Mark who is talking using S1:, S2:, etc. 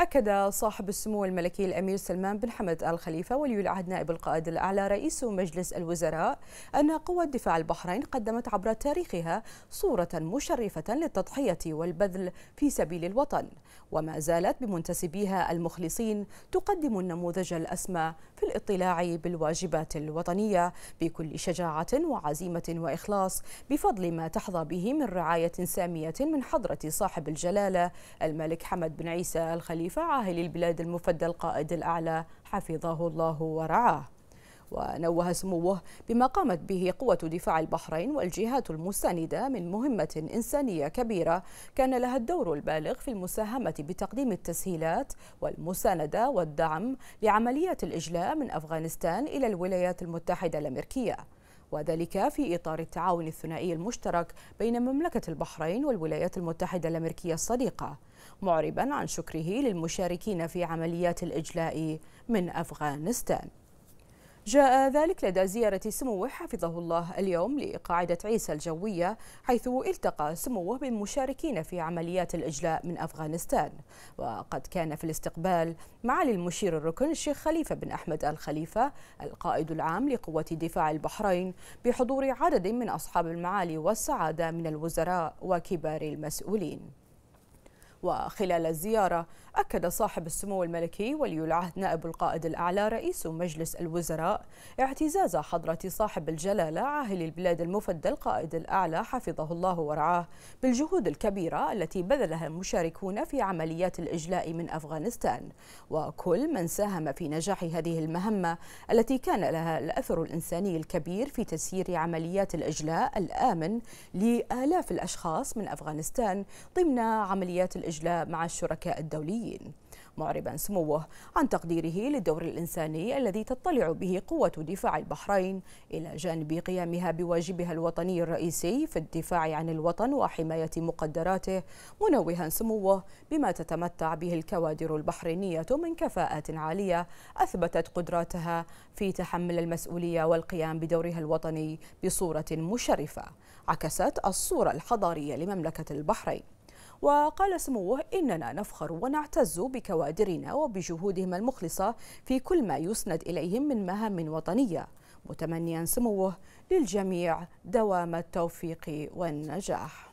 S1: أكد صاحب السمو الملكي الأمير سلمان بن حمد آل خليفة ولي العهد نائب القائد الأعلى رئيس مجلس الوزراء أن قوى دفاع البحرين قدمت عبر تاريخها صورة مشرفة للتضحية والبذل في سبيل الوطن وما زالت بمنتسبيها المخلصين تقدم النموذج الأسمى في الاطلاع بالواجبات الوطنية بكل شجاعة وعزيمة وإخلاص بفضل ما تحظى به من رعاية سامية من حضرة صاحب الجلالة الملك حمد بن عيسى الخليفة عاهل البلاد المفدى القائد الأعلى حفظه الله ورعاه ونوه سموه بما قامت به قوة دفاع البحرين والجهات المساندة من مهمة إنسانية كبيرة كان لها الدور البالغ في المساهمة بتقديم التسهيلات والمساندة والدعم لعمليات الإجلاء من أفغانستان إلى الولايات المتحدة الأمريكية وذلك في إطار التعاون الثنائي المشترك بين مملكة البحرين والولايات المتحدة الأمريكية الصديقة معربا عن شكره للمشاركين في عمليات الإجلاء من أفغانستان جاء ذلك لدى زيارة سموه حفظه الله اليوم لقاعدة عيسى الجوية حيث التقى سموه بالمشاركين في عمليات الإجلاء من أفغانستان وقد كان في الاستقبال معالي المشير الركن الشيخ خليفة بن أحمد الخليفة القائد العام لقوة دفاع البحرين بحضور عدد من أصحاب المعالي والسعادة من الوزراء وكبار المسؤولين وخلال الزيارة أكد صاحب السمو الملكي ولي العهد نائب القائد الأعلى رئيس مجلس الوزراء اعتزاز حضرة صاحب الجلالة عاهل البلاد المفدى القائد الأعلى حفظه الله ورعاه بالجهود الكبيرة التي بذلها المشاركون في عمليات الإجلاء من أفغانستان وكل من ساهم في نجاح هذه المهمة التي كان لها الأثر الإنساني الكبير في تسيير عمليات الإجلاء الآمن لآلاف الأشخاص من أفغانستان ضمن عمليات الإجلاء الإجلاء مع الشركاء الدوليين معربا سموه عن تقديره للدور الإنساني الذي تطلع به قوة دفاع البحرين إلى جانب قيامها بواجبها الوطني الرئيسي في الدفاع عن الوطن وحماية مقدراته منوها سموه بما تتمتع به الكوادر البحرينية من كفاءات عالية أثبتت قدراتها في تحمل المسؤولية والقيام بدورها الوطني بصورة مشرفة عكست الصورة الحضارية لمملكة البحرين وقال سموه إننا نفخر ونعتز بكوادرنا وبجهودهم المخلصة في كل ما يسند إليهم من مهام وطنية متمنيا سموه للجميع دوام التوفيق والنجاح